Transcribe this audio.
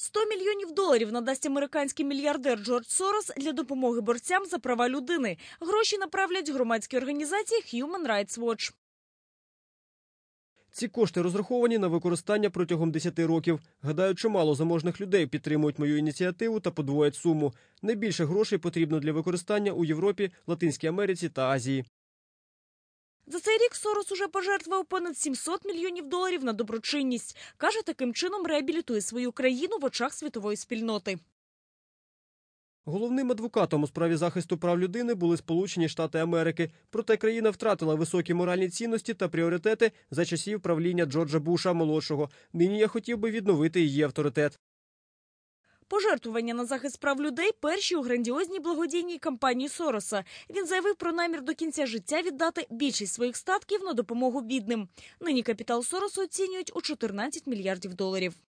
100 мільйонів доларів надасть американський мільярдер Джордж Сорос для допомоги борцям за права людини. Гроші направлять громадській організації Human Rights Watch. Ці кошти розраховані на використання протягом 10 років. Гадаю, чимало заможних людей підтримують мою ініціативу та подвоять суму. Найбільше грошей потрібно для використання у Європі, Латинській Америці та Азії. За цей рік Сорос уже пожертвував понад 700 мільйонів доларів на доброчинність. Каже, таким чином реабілітує свою країну в очах світової спільноти. Головним адвокатом у справі захисту прав людини були Сполучені Штати Америки. Проте країна втратила високі моральні цінності та пріоритети за часів правління Джорджа Буша молодшого. Нині я хотів би відновити її авторитет. Пожертвування на захист прав людей перші у грандіозній благодійній кампанії Сороса. Він заявив про намір до кінця життя віддати більшість своїх статків на допомогу бідним. Нині капітал Сороса оцінюють у 14 мільярдів доларів.